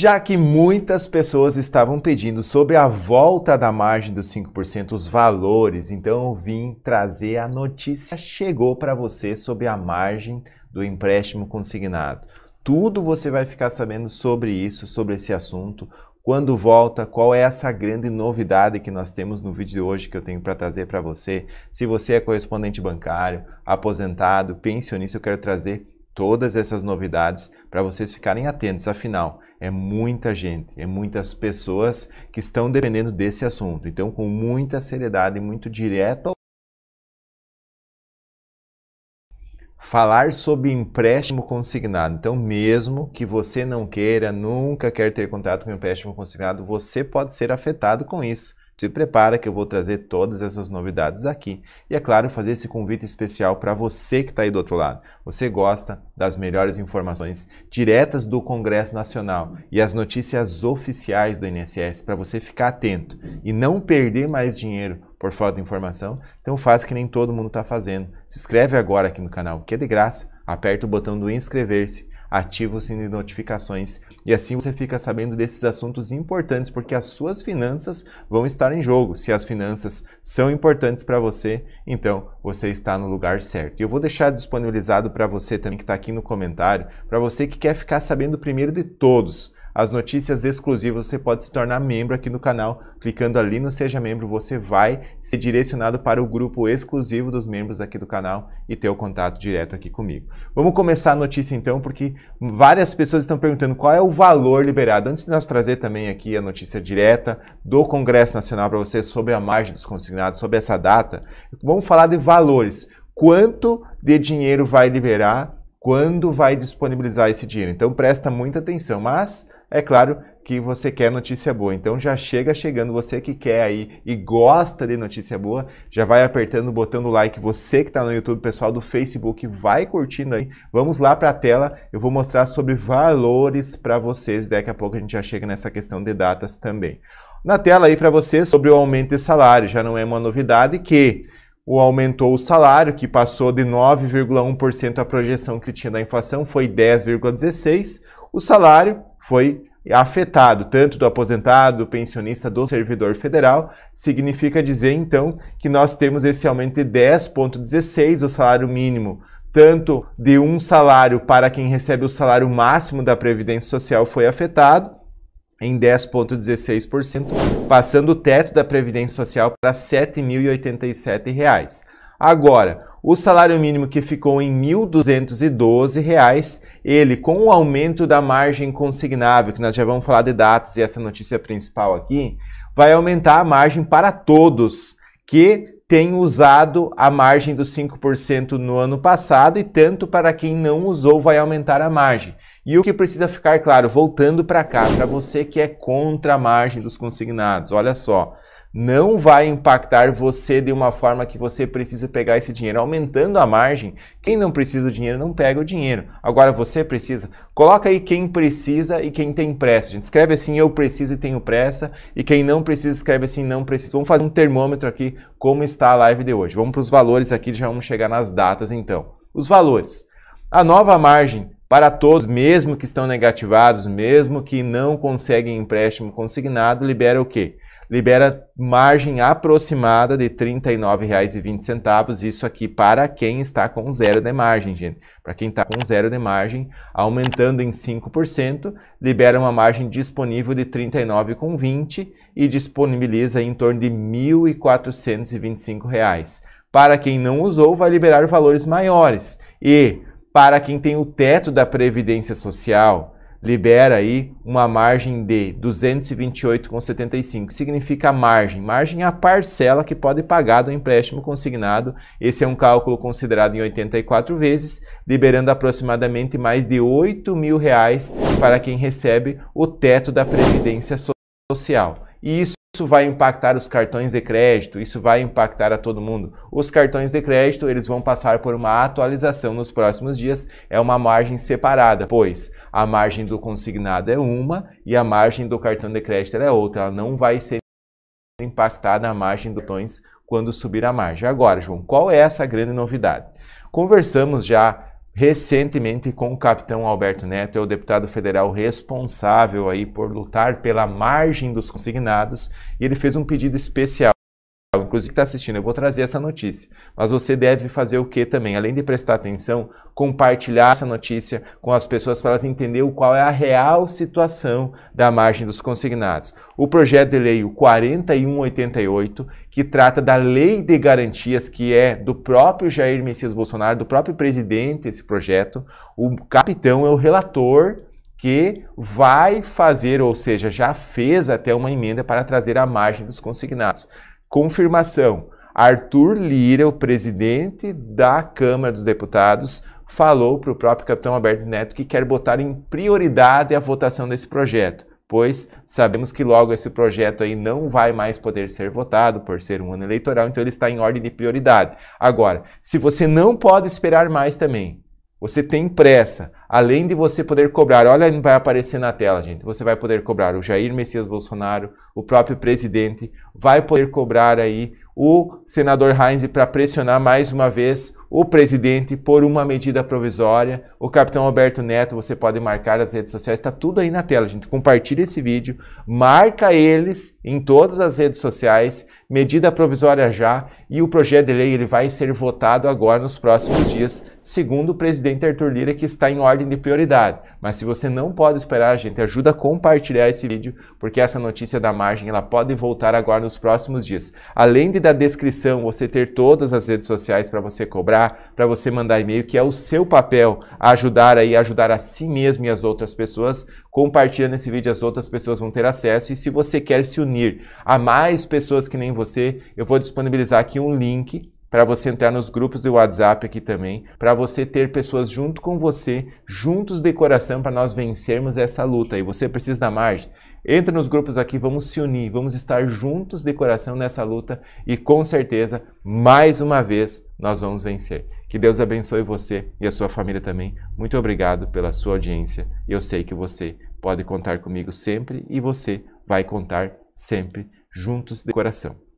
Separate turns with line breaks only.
já que muitas pessoas estavam pedindo sobre a volta da margem dos 5%, os valores. Então eu vim trazer a notícia chegou para você sobre a margem do empréstimo consignado. Tudo você vai ficar sabendo sobre isso, sobre esse assunto, quando volta, qual é essa grande novidade que nós temos no vídeo de hoje que eu tenho para trazer para você. Se você é correspondente bancário, aposentado, pensionista, eu quero trazer todas essas novidades para vocês ficarem atentos. Afinal, é muita gente, é muitas pessoas que estão dependendo desse assunto. Então, com muita seriedade e muito direto. Falar sobre empréstimo consignado. Então, mesmo que você não queira, nunca quer ter contato com empréstimo consignado, você pode ser afetado com isso. Se prepara que eu vou trazer todas essas novidades aqui. E é claro, fazer esse convite especial para você que está aí do outro lado. Você gosta das melhores informações diretas do Congresso Nacional e as notícias oficiais do INSS para você ficar atento e não perder mais dinheiro por falta de informação? Então faz que nem todo mundo está fazendo. Se inscreve agora aqui no canal, que é de graça. Aperta o botão do inscrever-se ativa o sininho de notificações e assim você fica sabendo desses assuntos importantes porque as suas finanças vão estar em jogo. Se as finanças são importantes para você, então você está no lugar certo. E eu vou deixar disponibilizado para você também que está aqui no comentário, para você que quer ficar sabendo primeiro de todos as notícias exclusivas, você pode se tornar membro aqui no canal. Clicando ali no Seja Membro, você vai ser direcionado para o grupo exclusivo dos membros aqui do canal e ter o contato direto aqui comigo. Vamos começar a notícia então, porque várias pessoas estão perguntando qual é o valor liberado. Antes de nós trazer também aqui a notícia direta do Congresso Nacional para você sobre a margem dos consignados, sobre essa data, vamos falar de valores. Quanto de dinheiro vai liberar quando vai disponibilizar esse dinheiro. Então presta muita atenção, mas é claro que você quer notícia boa. Então já chega chegando, você que quer aí e gosta de notícia boa, já vai apertando o botão do like. Você que está no YouTube, pessoal do Facebook, vai curtindo aí. Vamos lá para a tela, eu vou mostrar sobre valores para vocês. Daqui a pouco a gente já chega nessa questão de datas também. Na tela aí para vocês sobre o aumento de salário, já não é uma novidade que o aumentou o salário, que passou de 9,1% a projeção que tinha da inflação, foi 10,16%. O salário foi afetado, tanto do aposentado, do pensionista, do servidor federal, significa dizer então que nós temos esse aumento de 10,16 o salário mínimo, tanto de um salário para quem recebe o salário máximo da Previdência Social foi afetado, em 10,16%, passando o teto da Previdência Social para R$ 7.087. Agora, o salário mínimo que ficou em R$ 1.212, ele com o aumento da margem consignável, que nós já vamos falar de datas e essa notícia principal aqui, vai aumentar a margem para todos que têm usado a margem dos 5% no ano passado e tanto para quem não usou vai aumentar a margem. E o que precisa ficar claro, voltando para cá, para você que é contra a margem dos consignados, olha só, não vai impactar você de uma forma que você precisa pegar esse dinheiro, aumentando a margem. Quem não precisa do dinheiro não pega o dinheiro. Agora você precisa. Coloca aí quem precisa e quem tem pressa. A gente escreve assim eu preciso e tenho pressa e quem não precisa escreve assim não precisa. Vamos fazer um termômetro aqui como está a live de hoje. Vamos para os valores aqui, já vamos chegar nas datas então. Os valores. A nova margem para todos, mesmo que estão negativados, mesmo que não conseguem empréstimo consignado, libera o quê? libera margem aproximada de R$ 39,20. Isso aqui para quem está com zero de margem, gente. Para quem está com zero de margem, aumentando em 5%, libera uma margem disponível de R$ 39,20 e disponibiliza em torno de R$ 1.425. Para quem não usou, vai liberar valores maiores. E para quem tem o teto da Previdência Social, libera aí uma margem de 228,75. Significa margem. Margem é a parcela que pode pagar do empréstimo consignado. Esse é um cálculo considerado em 84 vezes, liberando aproximadamente mais de 8 mil reais para quem recebe o teto da Previdência Social. E isso isso vai impactar os cartões de crédito, isso vai impactar a todo mundo. Os cartões de crédito, eles vão passar por uma atualização nos próximos dias, é uma margem separada, pois a margem do consignado é uma e a margem do cartão de crédito é outra, ela não vai ser impactada a margem dos cartões quando subir a margem. Agora, João, qual é essa grande novidade? Conversamos já recentemente com o capitão Alberto Neto, é o deputado federal responsável aí por lutar pela margem dos consignados, e ele fez um pedido especial inclusive está assistindo, eu vou trazer essa notícia. Mas você deve fazer o que também? Além de prestar atenção, compartilhar essa notícia com as pessoas para elas entenderem qual é a real situação da margem dos consignados. O projeto de lei 4188, que trata da lei de garantias, que é do próprio Jair Messias Bolsonaro, do próprio presidente esse projeto, o capitão é o relator que vai fazer, ou seja, já fez até uma emenda para trazer a margem dos consignados. Confirmação: Arthur Lira, o presidente da Câmara dos Deputados, falou para o próprio capitão Alberto Neto que quer botar em prioridade a votação desse projeto, pois sabemos que logo esse projeto aí não vai mais poder ser votado por ser um ano eleitoral, então ele está em ordem de prioridade. Agora, se você não pode esperar mais também, você tem pressa, Além de você poder cobrar, olha, vai aparecer na tela, gente. Você vai poder cobrar o Jair Messias Bolsonaro, o próprio presidente, vai poder cobrar aí o senador Heinz para pressionar mais uma vez o presidente por uma medida provisória. O capitão Alberto Neto, você pode marcar as redes sociais, está tudo aí na tela, gente. Compartilha esse vídeo, marca eles em todas as redes sociais, medida provisória já, e o projeto de lei ele vai ser votado agora nos próximos dias, segundo o presidente Arthur Lira, que está em ordem ordem de prioridade. Mas se você não pode esperar, gente, ajuda a compartilhar esse vídeo, porque essa notícia da margem ela pode voltar agora nos próximos dias. Além de da descrição, você ter todas as redes sociais para você cobrar, para você mandar e-mail, que é o seu papel ajudar aí, ajudar a si mesmo e as outras pessoas. Compartilhando esse vídeo, as outras pessoas vão ter acesso. E se você quer se unir a mais pessoas que nem você, eu vou disponibilizar aqui um link para você entrar nos grupos do WhatsApp aqui também, para você ter pessoas junto com você, juntos de coração para nós vencermos essa luta. E você precisa da margem. Entra nos grupos aqui, vamos se unir, vamos estar juntos de coração nessa luta e com certeza, mais uma vez, nós vamos vencer. Que Deus abençoe você e a sua família também. Muito obrigado pela sua audiência. Eu sei que você pode contar comigo sempre e você vai contar sempre juntos de coração.